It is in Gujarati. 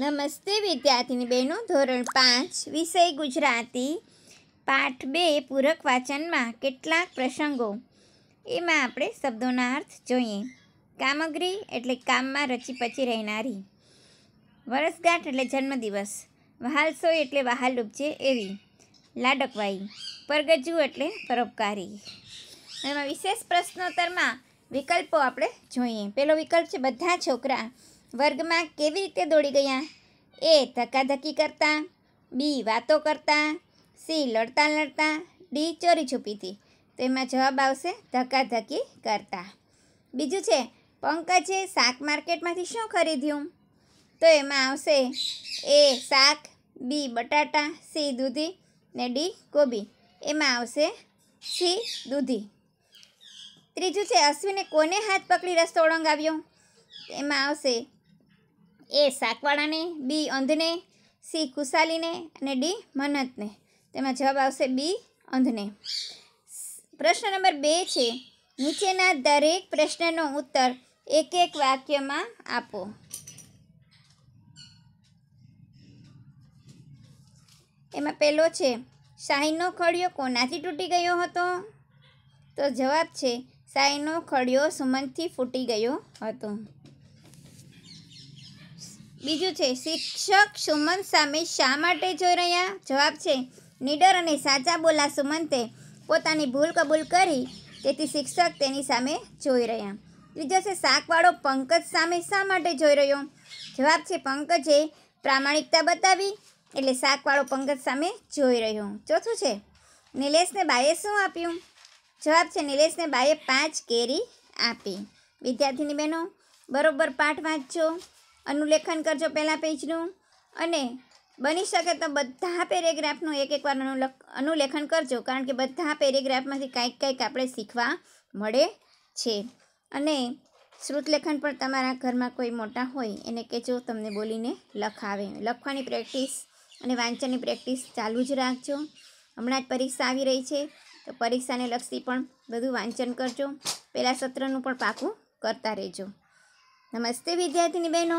નમસ્તે વિદ્યાર્થીની બહેનો ધોરણ પાંચ વિષય ગુજરાતી પાઠ બે પૂરક વાચનમાં કેટલાક પ્રસંગો એમાં આપણે શબ્દોના અર્થ જોઈએ કામગરી એટલે કામમાં રચી પચી રહેનારી વરસગાંઠ એટલે જન્મદિવસ વહાલસોય એટલે વહાલ ઉપજે એવી લાડકવાઈ પરગજુ એટલે પરોપકારી એમાં વિશેષ પ્રશ્નોત્તરમાં વિકલ્પો આપણે જોઈએ પહેલો વિકલ્પ છે બધા છોકરા વર્ગમાં કેવી રીતે દોડી ગયા એ ધક્કાધક્કી કરતા બી વાતો કરતા સી લડતા લડતા ડી ચોરી છુપીથી તો એમાં જવાબ આવશે ધક્કાધક્કી કરતા બીજું છે પંકજે શાક માર્કેટમાંથી શું ખરીદ્યું તો એમાં આવશે એ શાક બી બટાટા સી દૂધી ને ડી કોબી એમાં આવશે સી દૂધી ત્રીજું છે અશ્વિને કોને હાથ પકડી રસ્તો ઓળંગાવ્યો એમાં આવશે એ શાકવાળાને બી અંધને સી ખુશાલીને અને ડી મન્નતને તેમાં જવાબ આવશે બી અંધને પ્રશ્ન નંબર બે છે નીચેના દરેક પ્રશ્નનો ઉત્તર એક એક વાક્યમાં આપો એમાં પહેલો છે શાહીનો ખડિયો કોનાથી તૂટી ગયો હતો તો જવાબ છે સાઈનો ખડિયો સુમનથી ફૂટી ગયો હતો બીજું છે શિક્ષક સુમન સામે શા માટે જોઈ રહ્યા જવાબ છે નીડર અને સાચા બોલા સુમંતે પોતાની ભૂલ કબૂલ કરી તેથી શિક્ષક તેની સામે જોઈ રહ્યા ત્રીજો છે શાકવાળો પંકજ સામે શા માટે જોઈ રહ્યો જવાબ છે પંકજે પ્રામાણિકતા બતાવી એટલે શાકવાળો પંકજ સામે જોઈ રહ્યો ચોથું છે નિલેશને બાએ શું આપ્યું જવાબ છે નિલેશને બાએ પાંચ કેરી આપી વિદ્યાર્થીની બહેનો બરોબર પાઠ વાંચજો અનુલેખન કરજો પહેલાં પેજનું અને બની શકે તો બધા પેરેગ્રાફનું એક એકવાર અનુલેખન કરજો કારણ કે બધા પેરેગ્રાફમાંથી કાંઈક કાંઈક આપણે શીખવા મળે છે અને શ્રુતલેખન પણ તમારા ઘરમાં કોઈ મોટા હોય એને કહેજો તમને બોલીને લખાવે લખવાની પ્રેક્ટિસ અને વાંચનની પ્રેક્ટિસ ચાલુ જ રાખજો હમણાં જ પરીક્ષા આવી રહી છે તો પરીક્ષાને લક્ષી પણ બધું વાંચન કરજો પહેલાં સત્રનું પણ પાકું કરતા રહેજો નમસ્તે વિદ્યાર્થીની બહેનો